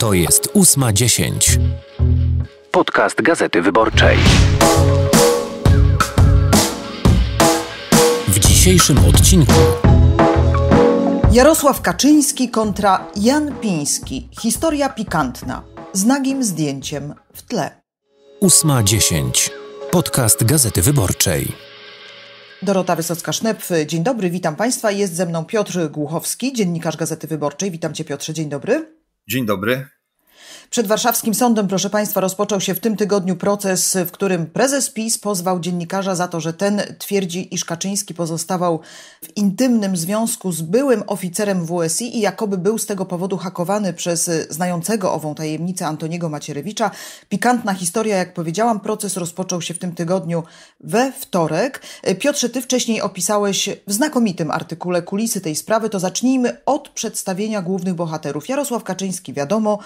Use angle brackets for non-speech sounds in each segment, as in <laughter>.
To jest 8.10. Podcast Gazety Wyborczej. W dzisiejszym odcinku Jarosław Kaczyński kontra Jan Piński. Historia pikantna. Z nagim zdjęciem w tle. 8.10. Podcast Gazety Wyborczej. Dorota wysocka sznepf dzień dobry, witam Państwa. Jest ze mną Piotr Głuchowski, dziennikarz Gazety Wyborczej. Witam Cię Piotrze, dzień dobry. Dzień dobry. Przed warszawskim sądem, proszę Państwa, rozpoczął się w tym tygodniu proces, w którym prezes PiS pozwał dziennikarza za to, że ten twierdzi, iż Kaczyński pozostawał w intymnym związku z byłym oficerem WSI i jakoby był z tego powodu hakowany przez znającego ową tajemnicę Antoniego Macierewicza. Pikantna historia, jak powiedziałam, proces rozpoczął się w tym tygodniu we wtorek. Piotrze, ty wcześniej opisałeś w znakomitym artykule kulisy tej sprawy, to zacznijmy od przedstawienia głównych bohaterów. Jarosław Kaczyński, wiadomo,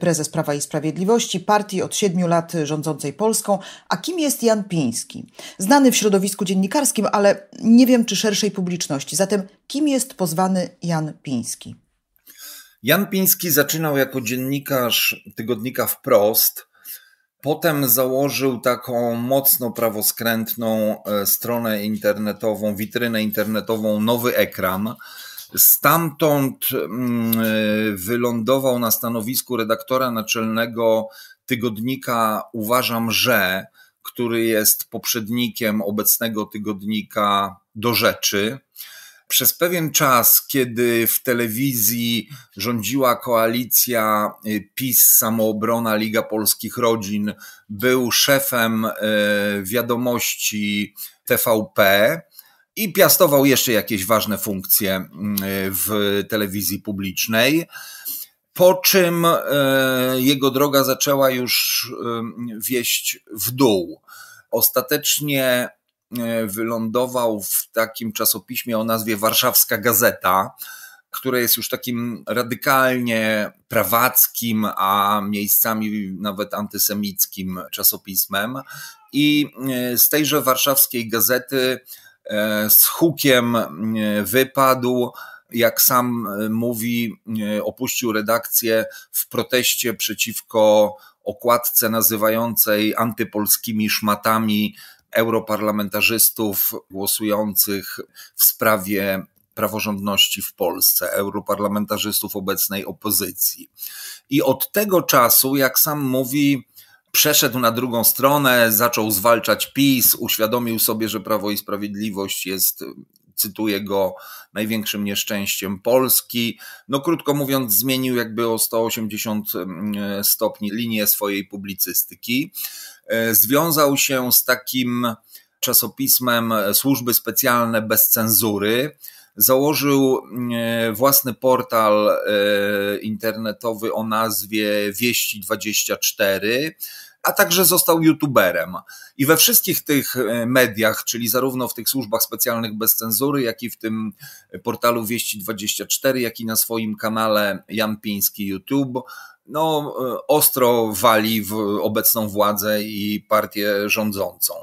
prezes z Prawa i Sprawiedliwości, partii od siedmiu lat rządzącej Polską. A kim jest Jan Piński? Znany w środowisku dziennikarskim, ale nie wiem czy szerszej publiczności. Zatem kim jest pozwany Jan Piński? Jan Piński zaczynał jako dziennikarz tygodnika Wprost. Potem założył taką mocno prawoskrętną e, stronę internetową, witrynę internetową, nowy ekran Stamtąd mm, e, wylądował na stanowisku redaktora naczelnego tygodnika Uważam, że, który jest poprzednikiem obecnego tygodnika Do Rzeczy. Przez pewien czas, kiedy w telewizji rządziła koalicja e, PiS, Samoobrona, Liga Polskich Rodzin, był szefem e, wiadomości TVP i piastował jeszcze jakieś ważne funkcje mm, w telewizji publicznej. Po czym e, jego droga zaczęła już e, wieść w dół. Ostatecznie e, wylądował w takim czasopiśmie o nazwie Warszawska Gazeta, które jest już takim radykalnie prawackim, a miejscami nawet antysemickim czasopismem. I z tejże warszawskiej gazety E, z hukiem e, wypadł. Jak sam e, mówi, opuścił redakcję w proteście przeciwko okładce nazywającej antypolskimi szmatami europarlamentarzystów głosujących w sprawie praworządności w Polsce, europarlamentarzystów obecnej opozycji. I od tego czasu, jak sam mówi, przeszedł na drugą stronę, zaczął zwalczać PiS, uświadomił sobie, że Prawo i Sprawiedliwość jest, cytuję go, największym nieszczęściem Polski. No krótko mówiąc, zmienił jakby o 180 mm, stopni linię swojej publicystyki. E, związał się z takim czasopismem e, Służby Specjalne bez cenzury. Założył e, własny portal internetowy o nazwie Wieści24 a także został youtuberem. I we wszystkich tych e, mediach, czyli zarówno w tych służbach specjalnych bez cenzury, jak i w tym portalu Wieści24, jak i na swoim kanale Jan Piński YouTube, no, e, ostro wali w obecną władzę i partię rządzącą.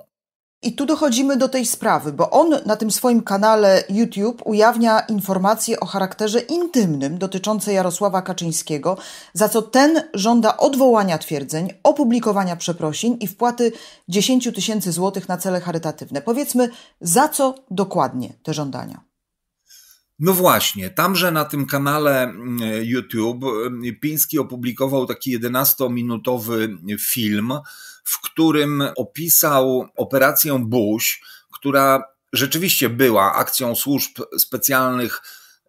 I tu dochodzimy do tej sprawy, bo on na tym swoim kanale YouTube ujawnia informacje o charakterze intymnym dotyczące Jarosława Kaczyńskiego, za co ten żąda odwołania twierdzeń, opublikowania przeprosin i wpłaty 10 tysięcy złotych na cele charytatywne. Powiedzmy, za co dokładnie te żądania? No właśnie, tamże na tym kanale mm, YouTube mm, Piński opublikował taki 11-minutowy film w którym opisał operację Buś, która rzeczywiście była akcją służb specjalnych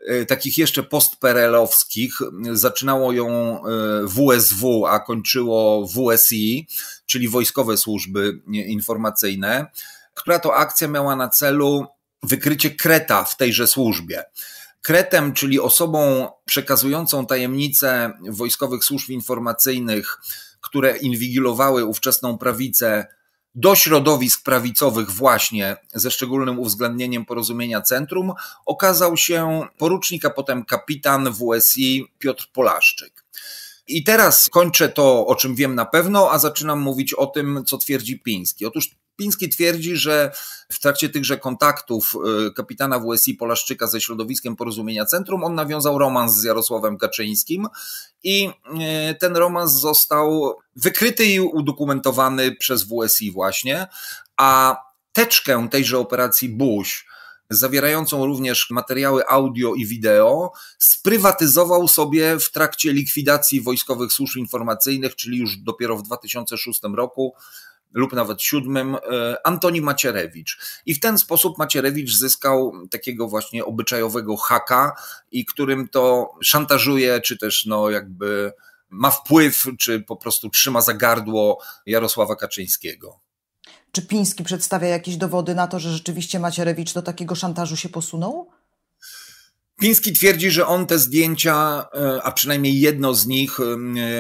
e, takich jeszcze postperelowskich. Zaczynało ją WSW, e, a kończyło WSI, czyli Wojskowe Służby Informacyjne, która to akcja miała na celu wykrycie kreta w tejże służbie. Kretem, czyli osobą przekazującą tajemnice wojskowych służb informacyjnych które inwigilowały ówczesną prawicę do środowisk prawicowych, właśnie ze szczególnym uwzględnieniem porozumienia centrum, okazał się porucznik, a potem kapitan WSI Piotr Polaszczyk. I teraz kończę to, o czym wiem na pewno, a zaczynam mówić o tym, co twierdzi Piński. Otóż Piński twierdzi, że w trakcie tychże kontaktów y, kapitana WSI Polaszczyka ze środowiskiem Porozumienia Centrum on nawiązał romans z Jarosławem Kaczyńskim i y, ten romans został wykryty i udokumentowany przez WSI właśnie, a teczkę tejże operacji Buś, zawierającą również materiały audio i wideo, sprywatyzował sobie w trakcie likwidacji wojskowych służb informacyjnych, czyli już dopiero w 2006 roku lub nawet siódmym e, Antoni Macierewicz. I w ten sposób Macierewicz zyskał takiego właśnie obyczajowego haka, i którym to szantażuje, czy też no jakby ma wpływ, czy po prostu trzyma za gardło Jarosława Kaczyńskiego. Czy Piński przedstawia jakieś dowody na to, że rzeczywiście Macierewicz do takiego szantażu się posunął? Piński twierdzi, że on te zdjęcia, e, a przynajmniej jedno z nich,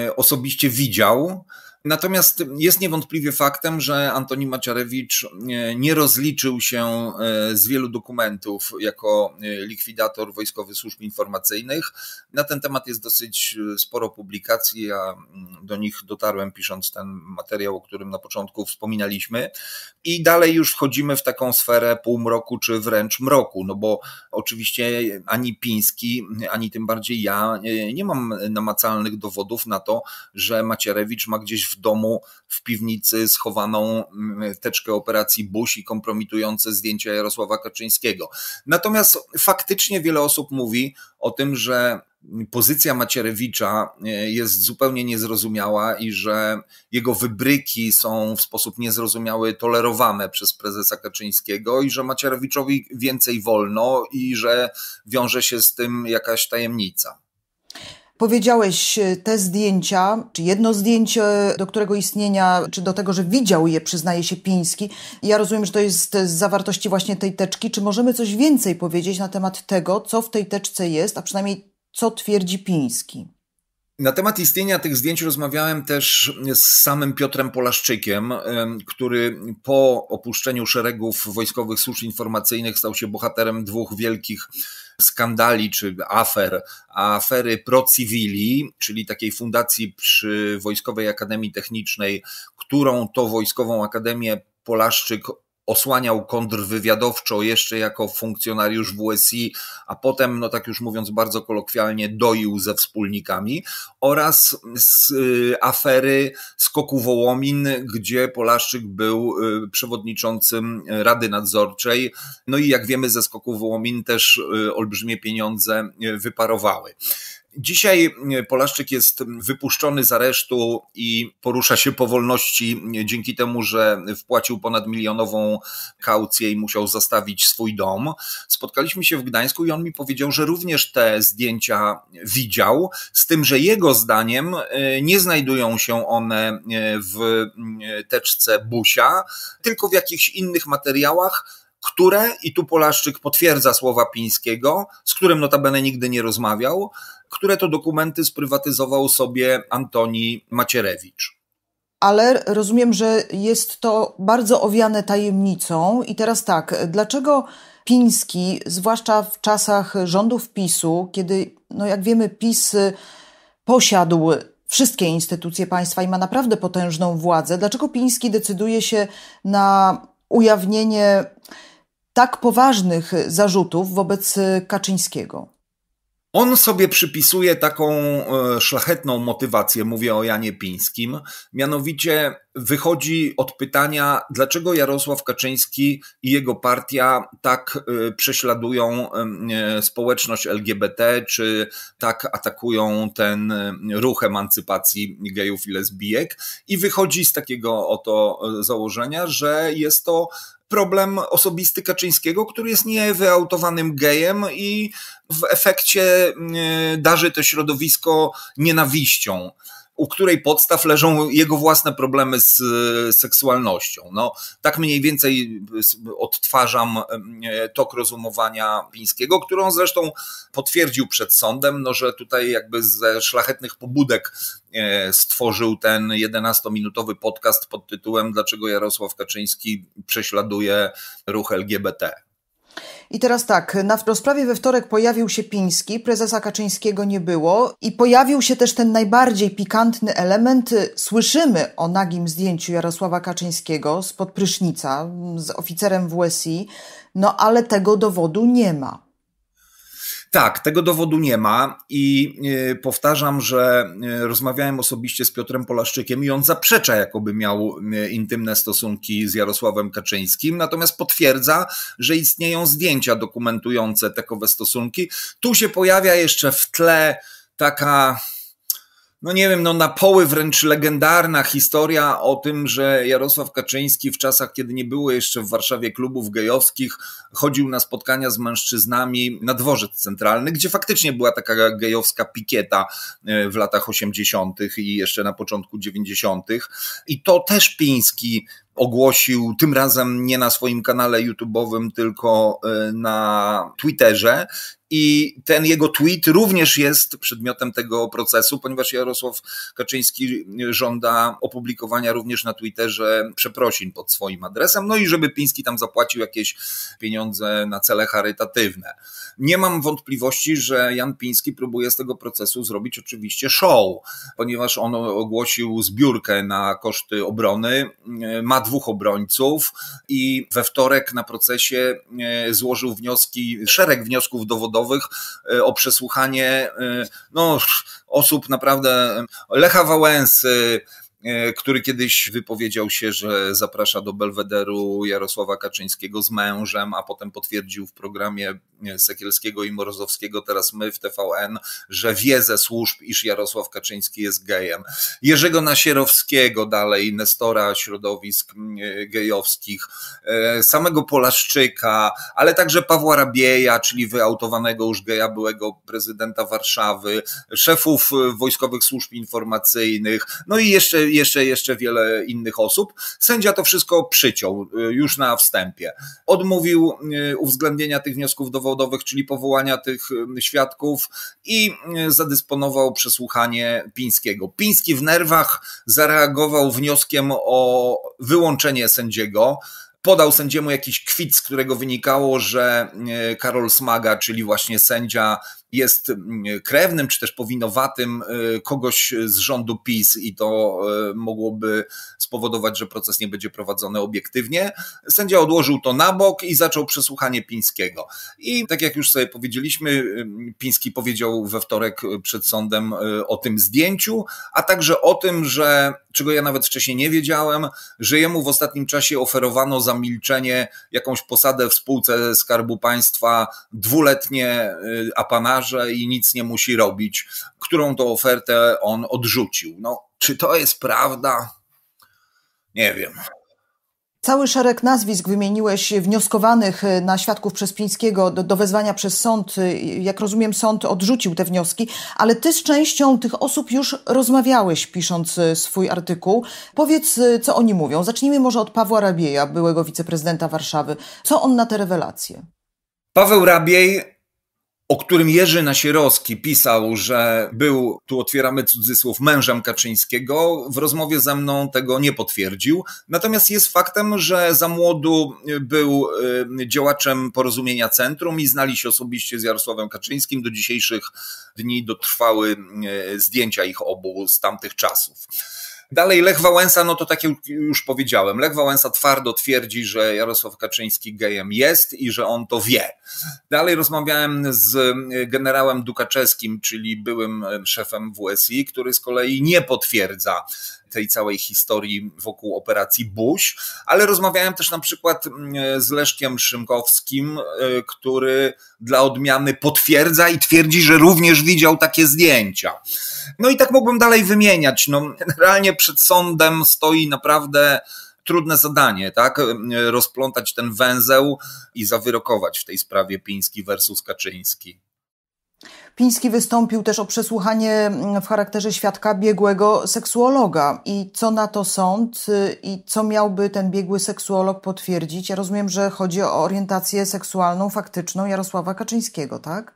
e, osobiście widział. Natomiast jest niewątpliwie faktem, że Antoni Macierewicz e, nie rozliczył się e, z wielu dokumentów jako e, likwidator wojskowych służb informacyjnych. Na ten temat jest dosyć sporo publikacji. Ja do nich dotarłem pisząc ten materiał, o którym na początku wspominaliśmy. I dalej już wchodzimy w taką sferę półmroku czy wręcz mroku, no bo oczywiście ani Piński, ani tym bardziej ja nie mam namacalnych dowodów na to, że Macierewicz ma gdzieś w domu w piwnicy schowaną mm, teczkę operacji Bush i kompromitujące zdjęcia Jarosława Kaczyńskiego. Natomiast faktycznie wiele osób mówi o tym, że pozycja Macierewicza e, jest zupełnie niezrozumiała i że jego wybryki są w sposób niezrozumiały tolerowane przez prezesa Kaczyńskiego i że Macierewiczowi więcej wolno i że wiąże się z tym jakaś tajemnica. Powiedziałeś e, te zdjęcia, czy jedno zdjęcie, e, do którego istnienia, czy do tego, że widział je, przyznaje się Piński. Ja rozumiem, że to jest e, z zawartości właśnie tej teczki. Czy możemy coś więcej powiedzieć na temat tego, co w tej teczce jest, a przynajmniej co twierdzi Piński? Na temat istnienia tych zdjęć rozmawiałem też z samym Piotrem Polaszczykiem, który po opuszczeniu szeregów wojskowych służb informacyjnych stał się bohaterem dwóch wielkich skandali czy afer, a afery Procivili, czyli takiej fundacji przy Wojskowej Akademii Technicznej, którą to Wojskową Akademię Polaszczyk osłaniał kontrwywiadowczo jeszcze jako funkcjonariusz WSI, a potem, no tak już mówiąc bardzo kolokwialnie, doił ze wspólnikami oraz z y, afery skoku Wołomin, gdzie Polaszczyk był y, przewodniczącym Rady Nadzorczej. No i jak wiemy, ze skoku Wołomin też y, olbrzymie pieniądze wyparowały. Dzisiaj e, Polaszczyk jest wypuszczony z aresztu i porusza się po wolności e, dzięki temu, że wpłacił ponad milionową kaucję i musiał zostawić swój dom. Spotkaliśmy się w Gdańsku i on mi powiedział, że również te zdjęcia widział, z tym, że jego zdaniem e, nie znajdują się one w teczce Busia, tylko w jakichś innych materiałach, które, i tu Polaszczyk potwierdza słowa Pińskiego, z którym notabene nigdy nie rozmawiał, które to dokumenty sprywatyzował sobie Antoni Macierewicz ale rozumiem, że jest to bardzo owiane tajemnicą. I teraz tak, dlaczego Piński, zwłaszcza w czasach rządów PiSu, kiedy, no jak wiemy, PiS posiadł wszystkie instytucje państwa i ma naprawdę potężną władzę, dlaczego Piński decyduje się na ujawnienie tak poważnych zarzutów wobec Kaczyńskiego? On sobie przypisuje taką e, szlachetną motywację, mówię o Janie Pińskim, mianowicie wychodzi od pytania, dlaczego Jarosław Kaczyński i jego partia tak e, prześladują e, społeczność LGBT, czy tak atakują ten ruch emancypacji gejów i lesbijek. I wychodzi z takiego oto założenia, że jest to problem osobisty Kaczyńskiego, który jest niewyautowanym gejem i w efekcie mm, darzy to środowisko nienawiścią u której podstaw leżą jego własne problemy z e, seksualnością. No, tak mniej więcej e, odtwarzam e, tok rozumowania Pińskiego, którą zresztą potwierdził przed sądem, no, że tutaj jakby ze szlachetnych pobudek stworzył ten 11-minutowy podcast pod tytułem Dlaczego Jarosław Kaczyński prześladuje ruch LGBT. I teraz tak, na rozprawie we wtorek pojawił się Piński, prezesa Kaczyńskiego nie było i pojawił się też ten najbardziej pikantny element. Słyszymy o nagim zdjęciu Jarosława Kaczyńskiego spod prysznica z oficerem WSI, no ale tego dowodu nie ma. Tak, tego dowodu nie ma i e, powtarzam, że e, rozmawiałem osobiście z Piotrem Polaszczykiem i on zaprzecza, jakoby miał e, intymne stosunki z Jarosławem Kaczyńskim, natomiast potwierdza, że istnieją zdjęcia dokumentujące takowe stosunki. Tu się pojawia jeszcze w tle taka no nie wiem, no na poły wręcz legendarna historia o tym, że Jarosław Kaczyński w czasach, kiedy nie było jeszcze w Warszawie klubów gejowskich, chodził na spotkania z mężczyznami na dworzec centralny, gdzie faktycznie była taka gejowska pikieta e, w latach 80. i jeszcze na początku 90. I to też Piński ogłosił, tym razem nie na swoim kanale YouTube'owym, tylko e, na Twitterze i ten jego tweet również jest przedmiotem tego procesu, ponieważ Jarosław Kaczyński żąda opublikowania również na Twitterze przeprosin pod swoim adresem, no i żeby Piński tam zapłacił jakieś pieniądze na cele charytatywne. Nie mam wątpliwości, że Jan Piński próbuje z tego procesu zrobić oczywiście show, ponieważ on ogłosił zbiórkę na koszty obrony, ma dwóch obrońców i we wtorek na procesie e, złożył wnioski, szereg wniosków dowodowych, finansowych, e, o przesłuchanie e, no, osób naprawdę e, Lecha Wałęsy, E, który kiedyś wypowiedział się, że zaprasza do Belwederu Jarosława Kaczyńskiego z mężem, a potem potwierdził w programie e, Sekielskiego i Morozowskiego, teraz my w TVN, że wie ze służb, iż Jarosław Kaczyński jest gejem. Jerzego Nasierowskiego dalej, Nestora środowisk e, gejowskich, samego Polaszczyka, ale także Pawła Rabieja, czyli wyautowanego już geja byłego prezydenta Warszawy, szefów wojskowych służb informacyjnych, no i jeszcze jeszcze, jeszcze wiele innych osób. Sędzia to wszystko przyciął y, już na wstępie. Odmówił y, uwzględnienia tych wniosków dowodowych, czyli powołania tych y, świadków i zadysponował przesłuchanie Pińskiego. Piński w nerwach zareagował wnioskiem o wyłączenie sędziego podał sędziemu jakiś kwit, z którego wynikało, że Karol Smaga, czyli właśnie sędzia jest mm, krewnym czy też powinowatym y, kogoś z rządu PiS i to y, mogłoby spowodować, że proces nie będzie prowadzony obiektywnie. Sędzia odłożył to na bok i zaczął przesłuchanie Pińskiego. I tak jak już sobie powiedzieliśmy, y, Piński powiedział we wtorek przed sądem o tym zdjęciu, a także o tym, że czego ja nawet wcześniej nie wiedziałem, że jemu w ostatnim czasie oferowano za milczenie jakąś posadę w spółce Skarbu Państwa dwuletnie apanarze i nic nie musi robić, którą to ofertę on odrzucił. No, czy to jest prawda? Nie wiem. Cały szereg nazwisk wymieniłeś wnioskowanych e, na świadków przez Pińskiego do, do, wezwania przez sąd. E, jak rozumiem, sąd odrzucił te wnioski, ale ty z częścią tych osób już rozmawiałeś, pisząc e, swój artykuł. Powiedz, co oni mówią. Zacznijmy może od Pawła Rabieja, byłego wiceprezydenta Warszawy. Co on na te rewelacje? Paweł Rabiej o którym Jerzy Nasierowski pisał, że był, tu otwieramy cudzysłów, mężem Kaczyńskiego, w rozmowie ze mną tego nie potwierdził. Natomiast jest faktem, że za młodu był y, działaczem Porozumienia Centrum i znali się osobiście z Jarosławem Kaczyńskim. Do dzisiejszych dni dotrwały y, zdjęcia ich obu z tamtych czasów. Dalej Lech Wałęsa, no to tak już powiedziałem, Lech Wałęsa twardo twierdzi, że Jarosław Kaczyński gejem jest i że on to wie. Dalej rozmawiałem z generałem Dukaczewskim, czyli byłym szefem WSI, który z kolei nie potwierdza tej całej historii wokół operacji Buś, ale rozmawiałem też na przykład mm, z Leszkiem Szymkowskim, y, który dla odmiany potwierdza i twierdzi, że również widział takie zdjęcia. No i tak mógłbym dalej wymieniać. No, generalnie przed sądem stoi naprawdę trudne zadanie, tak? Rozplątać ten węzeł i zawyrokować w tej sprawie Piński versus Kaczyński. Piński wystąpił też o przesłuchanie mm, w charakterze świadka biegłego seksuologa. I co na to sąd y, i co miałby ten biegły seksuolog potwierdzić? Ja rozumiem, że chodzi o orientację seksualną faktyczną Jarosława Kaczyńskiego, tak?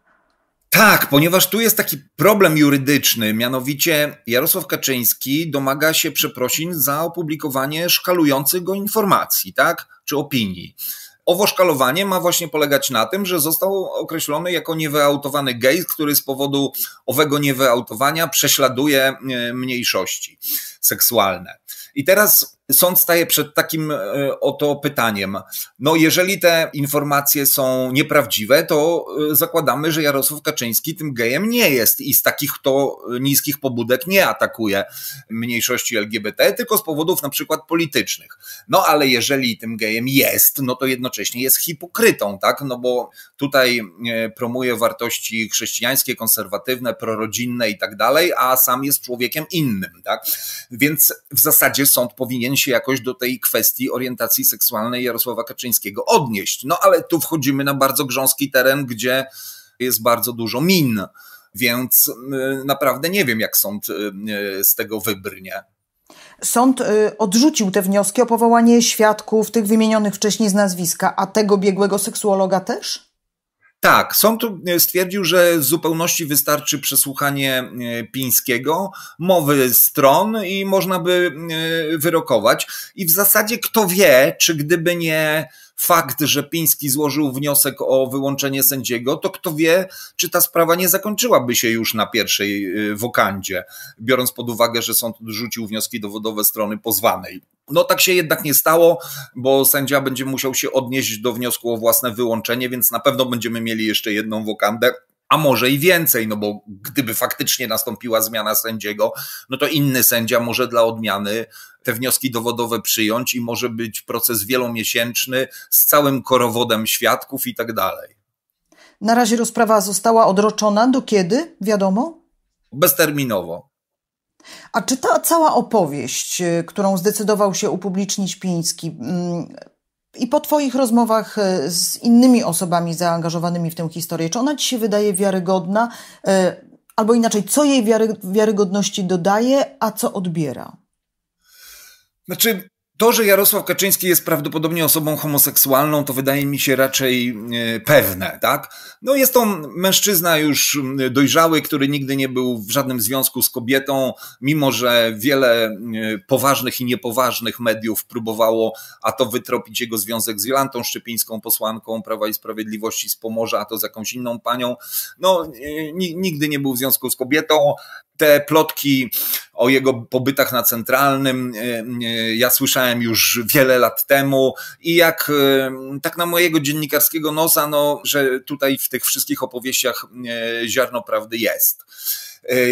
Tak, ponieważ tu jest taki problem jurydyczny, mianowicie Jarosław Kaczyński domaga się przeprosin za opublikowanie szkalujących go informacji, tak? Czy opinii. Owo szkalowanie ma właśnie polegać na tym, że został określony jako niewyautowany gej, który z powodu owego niewyautowania prześladuje e, mniejszości seksualne. I teraz sąd staje przed takim e, oto pytaniem. No, jeżeli te informacje są nieprawdziwe, to e, zakładamy, że Jarosław Kaczyński tym gejem nie jest i z takich to e, niskich pobudek nie atakuje mniejszości LGBT, tylko z powodów na przykład politycznych. No, ale jeżeli tym gejem jest, no to jednocześnie jest hipokrytą, tak? No bo tutaj promuje wartości chrześcijańskie, konserwatywne, prorodzinne i tak dalej, a sam jest człowiekiem innym, tak? Więc w zasadzie sąd powinien się jakoś do tej kwestii orientacji seksualnej Jarosława Kaczyńskiego odnieść. No ale tu wchodzimy na bardzo grząski teren, gdzie jest bardzo dużo min, więc y, naprawdę nie wiem, jak sąd y, y, z tego wybrnie. Sąd odrzucił te wnioski o powołanie świadków, tych wymienionych wcześniej z nazwiska, a tego biegłego seksuologa też? Tak, sąd e, stwierdził, że w zupełności wystarczy przesłuchanie e, Pińskiego, mowy stron i można by e, wyrokować. I w zasadzie kto wie, czy gdyby nie fakt, że Piński złożył wniosek o wyłączenie sędziego, to kto wie, czy ta sprawa nie zakończyłaby się już na pierwszej wokandzie, biorąc pod uwagę, że sąd odrzucił wnioski dowodowe strony pozwanej. No tak się jednak nie stało, bo sędzia będzie musiał się odnieść do wniosku o własne wyłączenie, więc na pewno będziemy mieli jeszcze jedną wokandę a może i więcej, no bo gdyby faktycznie nastąpiła zmiana sędziego, no to inny sędzia może dla odmiany te wnioski dowodowe przyjąć i może być proces wielomiesięczny z całym korowodem świadków i tak dalej. Na razie rozprawa została odroczona. Do kiedy? Wiadomo? Bezterminowo. A czy ta cała opowieść, y, którą zdecydował się upublicznić Piński, mm, i po Twoich rozmowach y, z innymi osobami zaangażowanymi w tę historię, czy ona Ci się wydaje wiarygodna? Y, albo inaczej, co jej wiary, wiarygodności dodaje, a co odbiera? Znaczy, to, że Jarosław Kaczyński jest prawdopodobnie osobą homoseksualną, to wydaje mi się raczej e, pewne, tak? No jest to mężczyzna już mm, dojrzały, który nigdy nie był w żadnym związku z kobietą, mimo że wiele e, poważnych i niepoważnych mediów próbowało a to wytropić jego związek z Jolantą Szczepińską, posłanką Prawa i Sprawiedliwości z Pomorza, a to z jakąś inną panią. No e, nigdy nie był w związku z kobietą, te plotki o jego pobytach na centralnym e, e, ja słyszałem już wiele lat temu i jak e, tak na mojego dziennikarskiego nosa, no, że tutaj w tych wszystkich opowieściach ziarno prawdy jest.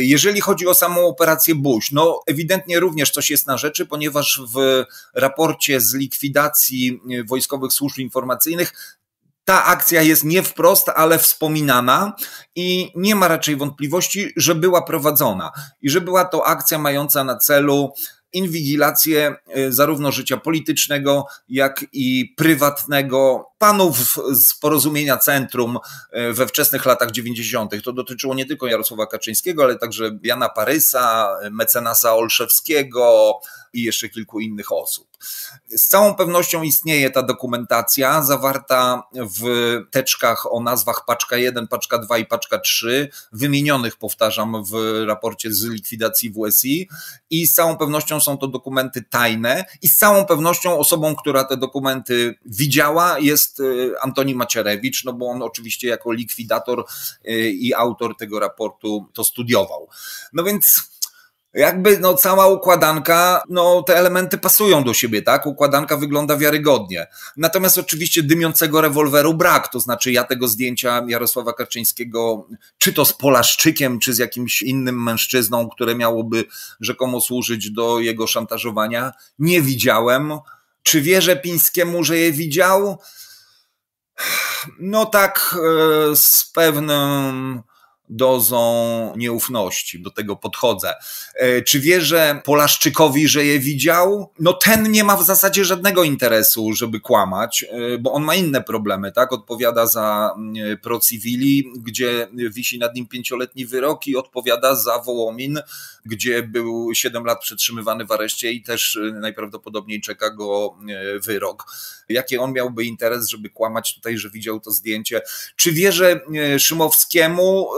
Jeżeli chodzi o samą operację Bush, no ewidentnie również coś jest na rzeczy, ponieważ w raporcie z likwidacji wojskowych służb informacyjnych ta akcja jest nie wprost, ale wspominana i nie ma raczej wątpliwości, że była prowadzona i że była to akcja mająca na celu inwigilację y, zarówno życia politycznego, jak i prywatnego panów z porozumienia centrum e, we wczesnych latach 90. To dotyczyło nie tylko Jarosława Kaczyńskiego, ale także Jana Parysa, mecenasa Olszewskiego i jeszcze kilku innych osób. Z całą pewnością istnieje ta dokumentacja zawarta w teczkach o nazwach paczka 1, paczka 2 i paczka 3, wymienionych, powtarzam, w raporcie z likwidacji WSI. I z całą pewnością są to dokumenty tajne, i z całą pewnością osobą, która te dokumenty widziała, jest jest y, Antoni Macierewicz, no bo on oczywiście jako likwidator y, i autor tego raportu to studiował. No więc jakby no, cała układanka, no te elementy pasują do siebie, tak? Układanka wygląda wiarygodnie. Natomiast oczywiście dymiącego rewolweru brak, to znaczy ja tego zdjęcia Jarosława Kaczyńskiego, czy to z Polaszczykiem, czy z jakimś innym mężczyzną, które miałoby rzekomo służyć do jego szantażowania, nie widziałem. Czy wierzę Pińskiemu, że je widział? no tak e, z pewnym dozą nieufności do tego podchodzę. E, czy wierzę Polaszczykowi, że je widział? No ten nie ma w zasadzie żadnego interesu, żeby kłamać, e, bo on ma inne problemy, tak? Odpowiada za mm, e, pro-civili, gdzie wisi nad nim pięcioletni wyrok i odpowiada za Wołomin, gdzie był 7 lat przetrzymywany w areszcie i też najprawdopodobniej czeka go wyrok. Jaki on miałby interes, żeby kłamać tutaj, że widział to zdjęcie? Czy wierzę Szymowskiemu?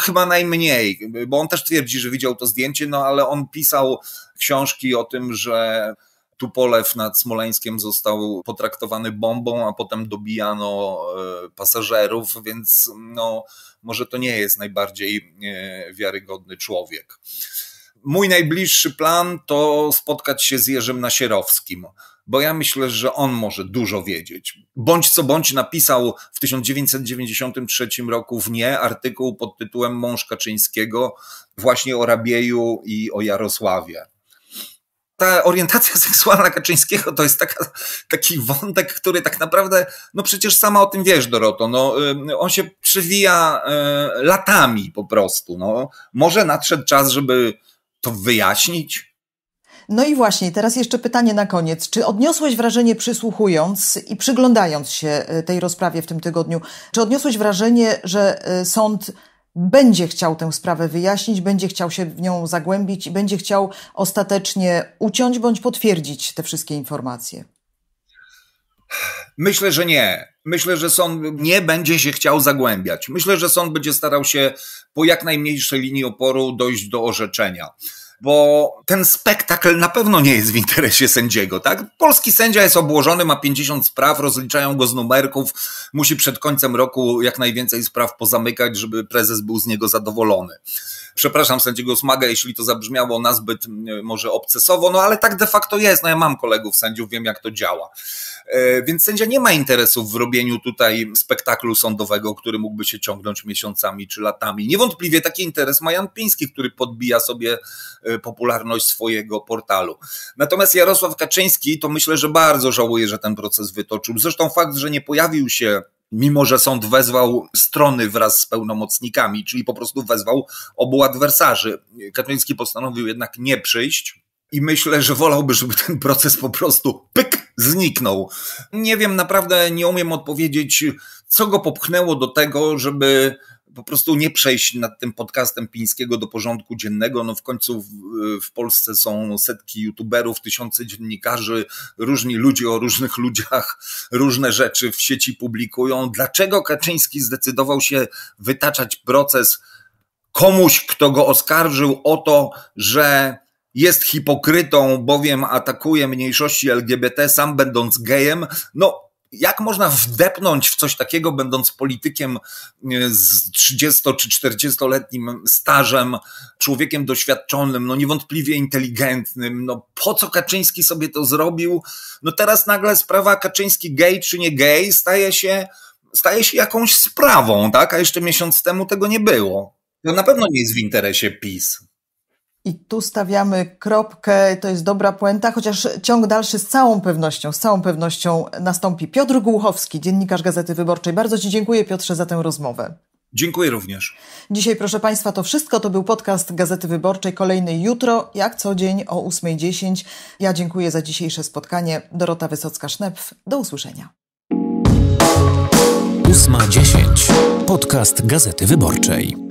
chyba najmniej, bo on też twierdzi, że widział to zdjęcie, no ale on pisał książki o tym, że Tupolew nad Smoleńskiem został potraktowany bombą, a potem dobijano e, pasażerów, więc no, może to nie jest najbardziej e, wiarygodny człowiek mój najbliższy plan to spotkać się z Jerzym Nasierowskim, bo ja myślę, że on może dużo wiedzieć. Bądź co bądź napisał w 1993 roku w Nie artykuł pod tytułem Mąż Kaczyńskiego właśnie o Rabieju i o Jarosławie ta orientacja <laughs> seksualna Kaczyńskiego to jest taka, taki wątek, który tak naprawdę, no przecież sama o tym wiesz, Doroto, no, y, on się przewija y, latami po prostu. No. Może nadszedł czas, żeby to wyjaśnić? No i właśnie, teraz jeszcze pytanie na koniec. Czy odniosłeś wrażenie przysłuchując i przyglądając się y, tej rozprawie w tym tygodniu, czy odniosłeś wrażenie, że y, sąd będzie chciał tę sprawę wyjaśnić, będzie chciał się w nią zagłębić i będzie chciał ostatecznie uciąć bądź potwierdzić te wszystkie informacje? Myślę, że nie. Myślę, że sąd nie będzie się chciał zagłębiać. Myślę, że sąd będzie starał się po jak najmniejszej linii oporu dojść do orzeczenia bo ten spektakl na pewno nie jest w interesie sędziego. Tak? Polski sędzia jest obłożony, ma 50 spraw, rozliczają go z numerków, musi przed końcem roku jak najwięcej spraw pozamykać, żeby prezes był z niego zadowolony przepraszam sędziego Smaga, jeśli to zabrzmiało nazbyt e, może obcesowo, no ale tak de facto jest. No ja mam kolegów sędziów, wiem jak to działa. E, więc sędzia nie ma interesu w robieniu tutaj spektaklu sądowego, który mógłby się ciągnąć miesiącami czy latami. Niewątpliwie taki interes ma Jan Piński, który podbija sobie e, Y, popularność swojego portalu. Natomiast Jarosław Kaczyński to myślę, że bardzo żałuje, że ten proces wytoczył. Zresztą fakt, że nie pojawił się mimo że sąd wezwał strony wraz z pełnomocnikami, czyli po prostu wezwał obu adwersarzy. Kaczyński postanowił jednak nie przyjść. I myślę, że wolałby, żeby ten proces po prostu pyk zniknął. Nie wiem, naprawdę nie umiem odpowiedzieć, co go popchnęło do tego, żeby po prostu nie przejść nad tym podcastem Pińskiego do porządku dziennego. No w końcu w, w Polsce są setki youtuberów, tysiące dziennikarzy, różni ludzie o różnych <laughs> ludziach, różne rzeczy w sieci publikują. Dlaczego Kaczyński zdecydował się wytaczać proces komuś, kto go oskarżył o to, że jest hipokrytą, bowiem atakuje mniejszości LGBT, sam będąc gejem? No, jak można wdepnąć w coś takiego, będąc politykiem e, z 30 czy 40-letnim stażem, człowiekiem doświadczonym, no niewątpliwie inteligentnym, no po co Kaczyński sobie to zrobił? No teraz nagle sprawa Kaczyński gej czy nie gej staje się, staje się jakąś sprawą, tak? A jeszcze miesiąc temu tego nie było. To no na pewno nie jest w interesie PiS. I tu stawiamy kropkę, to jest dobra puenta, chociaż ciąg dalszy z całą pewnością, z całą pewnością nastąpi. Piotr Głuchowski, dziennikarz Gazety Wyborczej. Bardzo Ci dziękuję, Piotrze, za tę rozmowę. Dziękuję również. Dzisiaj, proszę Państwa, to wszystko. To był podcast Gazety Wyborczej, kolejny jutro, jak co dzień o 8.10. Ja dziękuję za dzisiejsze spotkanie. Dorota Wysocka-Sznepf, do usłyszenia. 8.10. Podcast Gazety Wyborczej.